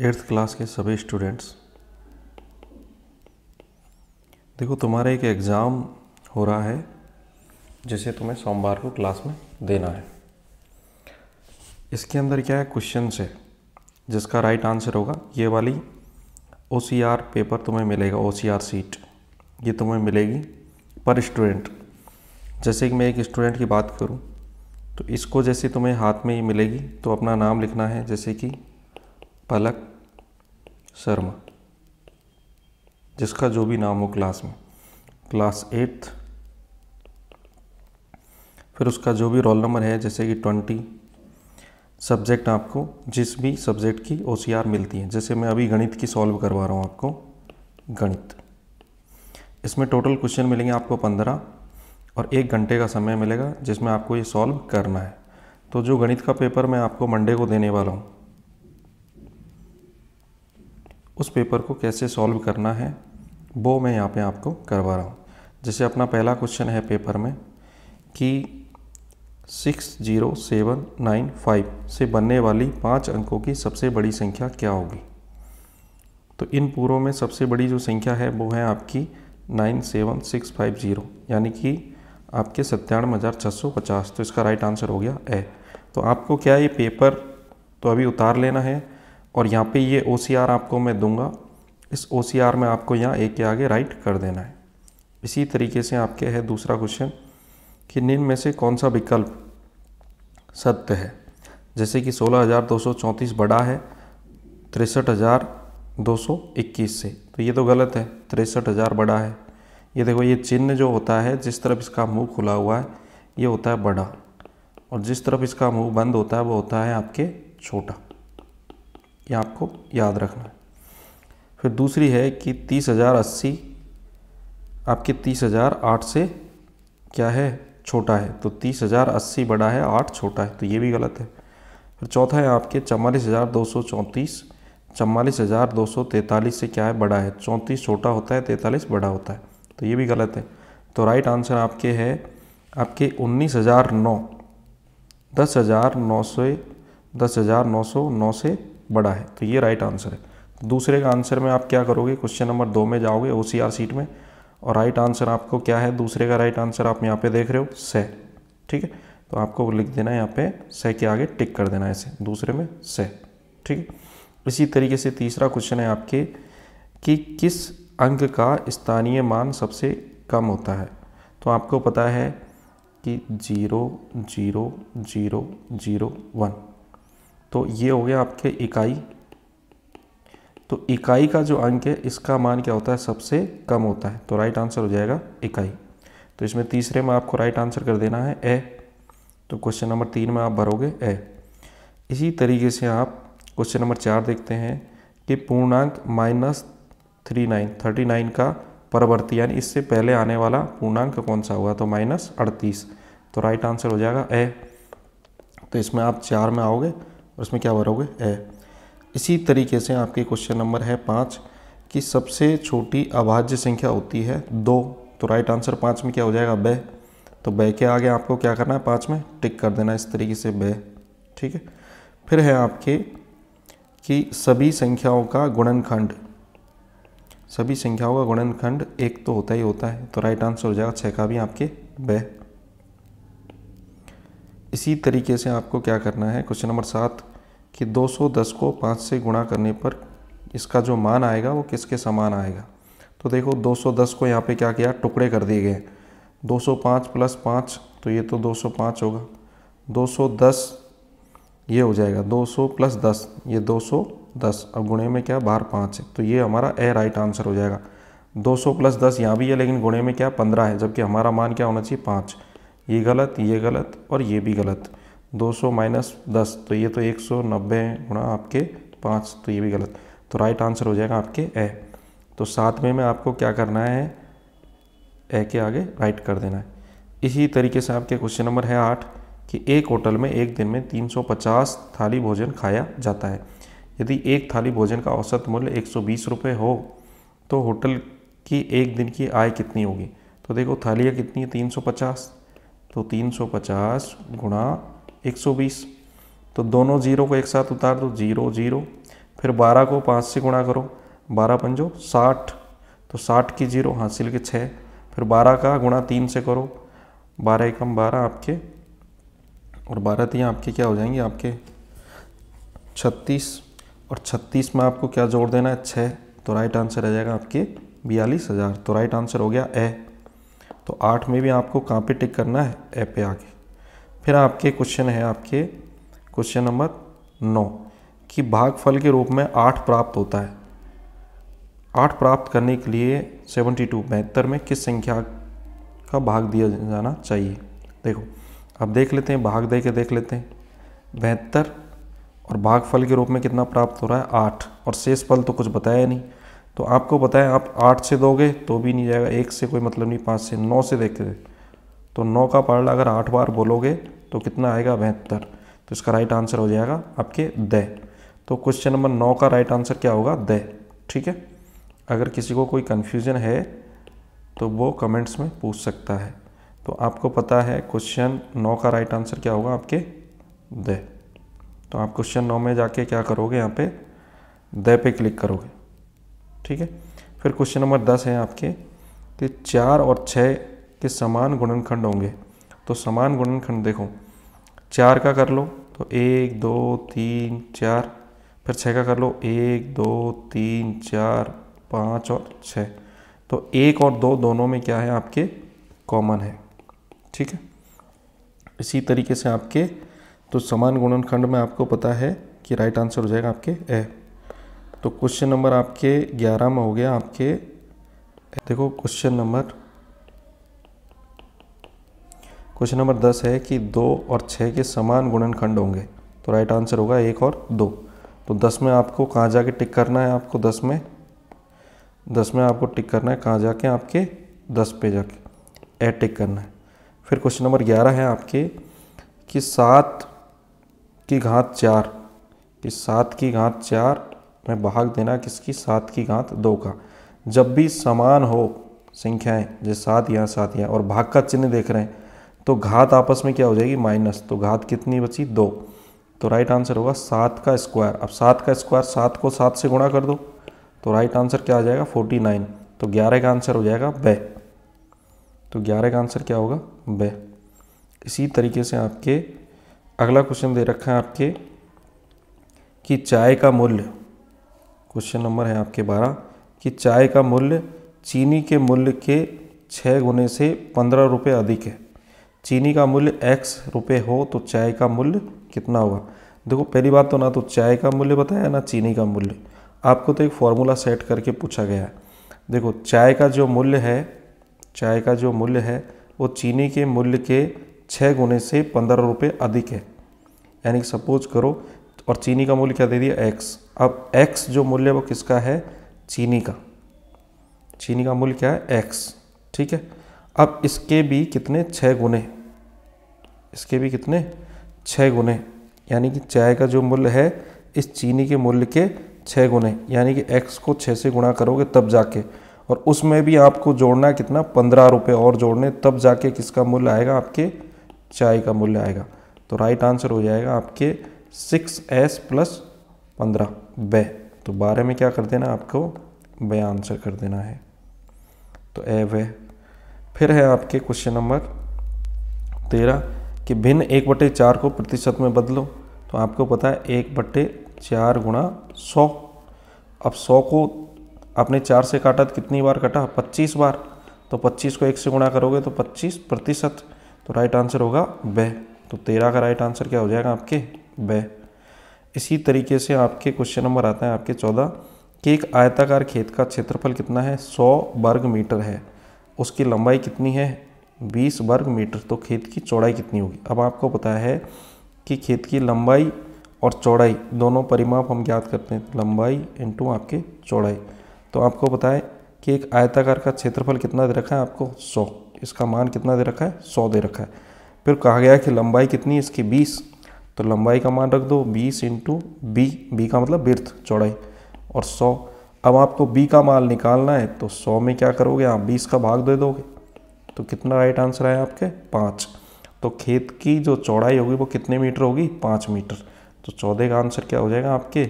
eighth class के सभी students देखो तुम्हारा एक एग्ज़ाम हो रहा है जिसे तुम्हें सोमवार को क्लास में देना है इसके अंदर क्या है क्वेश्चन से जिसका राइट आंसर होगा ये वाली ओ पेपर तुम्हें मिलेगा ओ सीट ये तुम्हें मिलेगी पर स्टूडेंट जैसे कि मैं एक स्टूडेंट की बात करूं तो इसको जैसे तुम्हें हाथ में ही मिलेगी तो अपना नाम लिखना है जैसे कि पलक शर्मा जिसका जो भी नाम हो क्लास में क्लास एट्थ फिर उसका जो भी रोल नंबर है जैसे कि ट्वेंटी सब्जेक्ट आपको जिस भी सब्जेक्ट की ओ मिलती है जैसे मैं अभी गणित की सॉल्व करवा रहा हूँ आपको गणित इसमें टोटल क्वेश्चन मिलेंगे आपको पंद्रह और एक घंटे का समय मिलेगा जिसमें आपको ये सॉल्व करना है तो जो गणित का पेपर मैं आपको मंडे को देने वाला हूँ उस पेपर को कैसे सॉल्व करना है वो मैं यहाँ पे आपको करवा रहा हूँ जैसे अपना पहला क्वेश्चन है पेपर में कि six zero seven nine five से बनने वाली पांच अंकों की सबसे बड़ी संख्या क्या होगी तो इन पूरों में सबसे बड़ी जो संख्या है वो है आपकी nine seven six five zero यानी कि आपके सत्तानवे हज़ार छः सौ पचास तो इसका राइट आंसर हो गया ए तो आपको क्या ये पेपर तो अभी उतार लेना है और यहाँ पे ये ओ आपको मैं दूंगा इस ओ में आपको यहाँ ए के आगे राइट कर देना है इसी तरीके से आपके है दूसरा क्वेश्चन कि निम्न में से कौन सा विकल्प सत्य है जैसे कि सोलह बड़ा है तिरसठ से तो ये तो गलत है तिरसठ बड़ा है ये देखो ये चिन्ह जो होता है जिस तरफ इसका मुंह खुला हुआ है ये होता है बड़ा और जिस तरफ इसका मुंह बंद होता है वो होता है आपके छोटा ये आपको याद रखना है फिर दूसरी है कि तीस हज़ार अस्सी आपके तीस हज़ार आठ से क्या है छोटा है तो तीस हज़ार अस्सी बड़ा है आठ छोटा है तो ये भी गलत है फिर चौथा है आपके चवालीस हज़ार दो सौ चौंतीस चवालीस हज़ार दो सौ तैंतालीस से क्या है बड़ा है चौंतीस छोटा होता है तैंतालीस बड़ा होता है तो ये भी गलत है तो राइट आंसर आपके है आपके उन्नीस हज़ार नौ दस हज़ार नौ से दस हज़ार नौ सौ नौ से बड़ा है तो ये राइट आंसर है दूसरे का आंसर में आप क्या करोगे क्वेश्चन नंबर दो में जाओगे ओ सीट में और राइट आंसर आपको क्या है दूसरे का राइट आंसर आप यहाँ पे देख रहे हो से ठीक है तो आपको लिख देना है यहाँ पे से के आगे टिक कर देना है ऐसे दूसरे में से ठीक है इसी तरीके से तीसरा क्वेश्चन है आपके कि किस अंक का स्थानीय मान सबसे कम होता है तो आपको पता है कि zero zero zero zero one तो ये हो गया आपके इकाई तो इकाई का जो अंक है इसका मान क्या होता है सबसे कम होता है तो राइट आंसर हो जाएगा इकाई तो इसमें तीसरे में आपको राइट आंसर कर देना है ए तो क्वेश्चन नंबर तीन में आप भरोगे ए इसी तरीके से आप क्वेश्चन नंबर चार देखते हैं कि पूर्णांक minus three nine thirty nine का परवर्ती यानी इससे पहले आने वाला पूर्णांक कौन सा हुआ तो माइनस अड़तीस तो राइट आंसर हो जाएगा ए तो इसमें आप चार में आओगे उसमें क्या भरोगे ए इसी तरीके से आपके क्वेश्चन नंबर है पाँच कि सबसे छोटी अभाज्य संख्या होती है दो तो राइट आंसर पाँच में क्या हो जाएगा ब तो बे के आगे आपको क्या करना है पाँच में टिक कर देना इस तरीके से ब ठीक है फिर है आपके कि सभी संख्याओं का गुणनखंड सभी संख्याओं का गुणनखंड एक तो होता ही होता है तो राइट आंसर हो जाएगा छः का भी आपके बे इसी तरीके से आपको क्या करना है क्वेश्चन नंबर सात कि 210 को 5 से गुणा करने पर इसका जो मान आएगा वो किसके समान आएगा तो देखो 210 को यहाँ पे क्या किया टुकड़े कर दिए गए 205 प्लस पाँच तो ये तो 205 होगा 210 ये हो जाएगा 200 प्लस दस ये 210 अब गुणे में क्या बाहर पाँच है तो ये हमारा ए राइट आंसर हो जाएगा 200 प्लस दस यहाँ भी है लेकिन गुणे में क्या पंद्रह है जबकि हमारा मान क्या होना चाहिए पाँच ये गलत ये गलत और ये भी गलत 200 माइनस दस तो ये तो 190 गुणा आपके पाँच तो ये भी गलत तो राइट आंसर हो जाएगा आपके ए तो साथ में मैं आपको क्या करना है ए के आगे राइट कर देना है इसी तरीके से आपके क्वेश्चन नंबर है आठ कि एक होटल में एक दिन में 350 थाली भोजन खाया जाता है यदि एक थाली भोजन का औसत मूल्य एक सौ हो तो होटल की एक दिन की आय कितनी होगी तो देखो थालियाँ कितनी है तीन तो 350 गुणा एक तो दोनों जीरो को एक साथ उतार दो जीरो जीरो फिर 12 को 5 से गुणा करो 12 पंजो 60 तो 60 की जीरो हासिल के 6 फिर 12 का गुणा 3 से करो 12 एकम 12 आपके और 12 तीन आपके क्या हो जाएंगे आपके 36 और 36 में आपको क्या जोड़ देना है 6 तो राइट आंसर आ जाएगा आपके बयालीस हज़ार तो राइट आंसर हो गया ए तो आठ में भी आपको कहाँ पे टिक करना है ए पे आके फिर आपके क्वेश्चन है आपके क्वेश्चन नंबर नौ कि भागफल के रूप में आठ प्राप्त होता है आठ प्राप्त करने के लिए सेवेंटी टू बहत्तर में किस संख्या का भाग दिया जाना चाहिए देखो अब देख लेते हैं भाग दे के देख लेते हैं बहत्तर और भागफल के रूप में कितना प्राप्त हो रहा है आठ और शेष फल तो कुछ बताया नहीं तो आपको पता है आप आठ से दोगे तो भी नहीं जाएगा एक से कोई मतलब नहीं पाँच से नौ से देखते थे तो नौ का पार्ला अगर आठ बार बोलोगे तो कितना आएगा बहत्तर तो इसका राइट आंसर हो जाएगा आपके द तो क्वेश्चन नंबर नौ का राइट आंसर क्या होगा द ठीक है अगर किसी को कोई कन्फ्यूज़न है तो वो कमेंट्स में पूछ सकता है तो आपको पता है क्वेश्चन नौ का राइट आंसर क्या होगा आपके द तो आप क्वेश्चन नौ में जाके क्या करोगे यहाँ पे द पे क्लिक करोगे ठीक है फिर क्वेश्चन नंबर दस है आपके कि चार और छः के समान गुणनखंड होंगे तो समान गुणनखंड देखो चार का कर लो तो एक दो तीन चार फिर छः का कर लो एक दो तीन चार पाँच और छः तो एक और दो दोनों में क्या है आपके कॉमन है ठीक है इसी तरीके से आपके तो समान गुणनखंड में आपको पता है कि राइट आंसर हो जाएगा आपके ए तो क्वेश्चन नंबर आपके ग्यारह में हो गया आपके देखो क्वेश्चन नंबर क्वेश्चन नंबर दस है कि दो और छः के समान गुणनखंड होंगे तो राइट आंसर होगा एक और दो तो दस में आपको कहाँ जाके टिक करना है आपको दस में दस में आपको टिक करना है कहाँ जाके आपके दस पे जाके ए टिक करना है फिर क्वेश्चन नंबर ग्यारह है आपके कि सात की घात चार कि सात की घात चार में भाग देना किसकी सात की घात दो का जब भी समान हो संख्याएं जैसे सात या सात या और भाग का चिन्ह देख रहे हैं तो घात आपस में क्या हो जाएगी माइनस तो घात कितनी बची दो तो राइट आंसर होगा सात का स्क्वायर अब सात का स्क्वायर सात को सात से गुणा कर दो तो राइट आंसर क्या आ जाएगा फोर्टी नाइन तो ग्यारह का आंसर हो जाएगा बे तो ग्यारह का आंसर क्या होगा बे इसी तरीके से आपके अगला क्वेश्चन दे रखा है आपके कि चाय का मूल्य क्वेश्चन नंबर है आपके बारह कि चाय का मूल्य चीनी के मूल्य के छः गुने से पंद्रह रुपये अधिक है चीनी का मूल्य एक्स रुपये हो तो चाय का मूल्य कितना होगा देखो पहली बात तो ना तो चाय का मूल्य बताया ना चीनी का मूल्य आपको तो एक फॉर्मूला सेट करके पूछा गया है देखो चाय का जो मूल्य है चाय का जो मूल्य है वो चीनी के मूल्य के छः गुने से पंद्रह रुपये अधिक है यानी सपोज करो और चीनी का मूल्य क्या दे दिया एक्स अब एक्स जो मूल्य है वो किसका है चीनी का चीनी का मूल्य क्या है एक्स ठीक है अब इसके भी कितने छः गुने इसके भी कितने छः गुने यानी कि चाय का जो मूल्य है इस चीनी के मूल्य के छः गुने यानी कि एक्स को छः से गुणा करोगे तब जाके और उसमें भी आपको जोड़ना कितना पंद्रह रुपये और जोड़ने तब जाके किसका मूल्य आएगा आपके चाय का मूल्य आएगा तो राइट आंसर हो जाएगा आपके सिक्स एस प्लस पंद्रह ब तो बारह में क्या कर देना आपको ब आंसर कर देना है तो ए व फिर है आपके क्वेश्चन नंबर तेरह कि भिन्न एक बटे चार को प्रतिशत में बदलो तो आपको पता है एक बटे चार गुणा सौ अब सौ को आपने चार से काटा तो कितनी बार काटा पच्चीस बार तो पच्चीस को एक से गुणा करोगे तो पच्चीस प्रतिशत तो राइट आंसर होगा बह तो तेरह का राइट आंसर क्या हो जाएगा आपके ब इसी तरीके से आपके क्वेश्चन नंबर आते हैं आपके चौदह कि एक आयताकार खेत का क्षेत्रफल कितना है सौ वर्ग मीटर है उसकी लंबाई कितनी है बीस वर्ग मीटर तो खेत की चौड़ाई कितनी होगी अब आपको पता है कि खेत की लंबाई और चौड़ाई दोनों परिमाप हम ज्ञात करते हैं लंबाई इंटू आपके चौड़ाई तो आपको पता है कि एक आयताकार का क्षेत्रफल कितना दे रखा है आपको सौ इसका मान कितना दे रखा है सौ दे रखा है फिर कहा गया कि लंबाई कितनी इसकी बीस तो लंबाई का मान रख दो बीस इंटू बी बी का मतलब बिर्थ चौड़ाई और सौ अब आपको बी का माल निकालना है तो सौ में क्या करोगे आप बीस का भाग दे दोगे तो कितना राइट आंसर आया आपके पाँच तो खेत की जो चौड़ाई होगी वो कितने मीटर होगी पाँच मीटर तो चौदह का आंसर क्या हो जाएगा आपके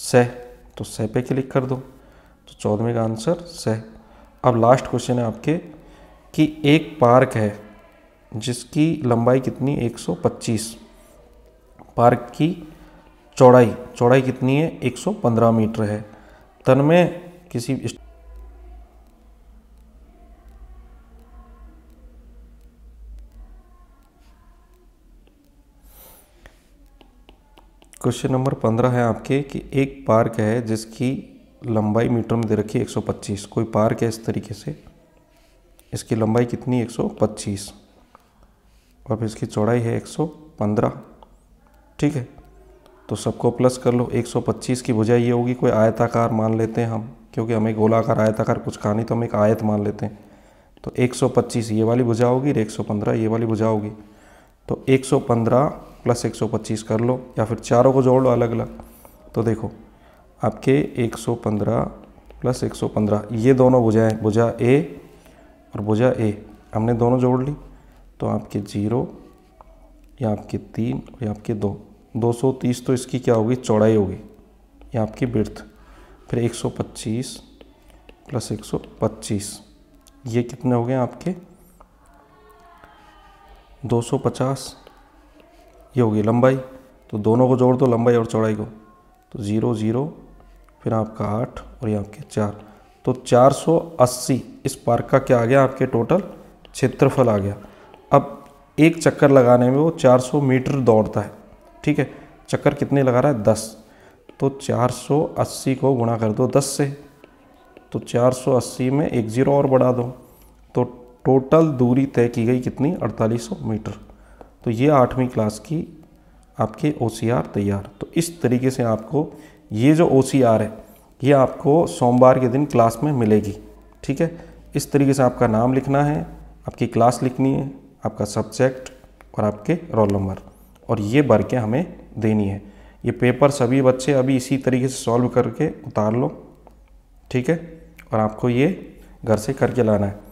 सह तो सह पे क्लिक कर दो तो चौदहवें का आंसर सह अब लास्ट क्वेश्चन है आपके कि एक पार्क है जिसकी लंबाई कितनी 125 पार्क की चौड़ाई चौड़ाई कितनी है 115 मीटर है तन में किसी क्वेश्चन नंबर पंद्रह है आपके कि एक पार्क है जिसकी लंबाई मीटर में दे रखी है 125 कोई पार्क है इस तरीके से इसकी लंबाई कितनी 125 और इसकी चौड़ाई है 115 ठीक है तो सबको प्लस कर लो 125 की बुझाई ये होगी कोई आयताकार मान लेते हैं हम क्योंकि हमें गोलाकार आयताकार कुछ नहीं तो हम एक आयत मान लेते हैं तो 125 ये वाली भुजा होगी और 115 ये वाली भुजा होगी तो 115 प्लस 125 कर लो या फिर चारों को जोड़ लो अलग अलग तो देखो आपके 115 प्लस 115 ये दोनों भुजाएँ भुजा ए और भुजा ए हमने दोनों जोड़ ली तो आपके जीरो या आपके तीन या आपके दो 230 तो इसकी क्या होगी चौड़ाई होगी या आपकी बिर्थ फिर 125 प्लस 125 ये कितने हो गए आपके 250 ये होगी लंबाई तो दोनों को जोड़ दो लंबाई और चौड़ाई को तो ज़ीरो ज़ीरो फिर आपका आठ और ये आपके चार तो 480 इस पार्क का क्या आ गया आपके टोटल क्षेत्रफल आ गया अब एक चक्कर लगाने में वो 400 मीटर दौड़ता है ठीक है चक्कर कितने लगा रहा है दस तो 480 को गुणा कर दो 10 से तो 480 में एक ज़ीरो और बढ़ा दो तो टोटल दूरी तय की गई कितनी 4800 मीटर तो ये आठवीं क्लास की आपके ओ तैयार तो इस तरीके से आपको ये जो ओ है ये आपको सोमवार के दिन क्लास में मिलेगी ठीक है इस तरीके से आपका नाम लिखना है आपकी क्लास लिखनी है आपका सब्जेक्ट और आपके रोल नंबर और ये भर के हमें देनी है ये पेपर सभी बच्चे अभी इसी तरीके से सॉल्व करके उतार लो ठीक है और आपको ये घर से करके लाना है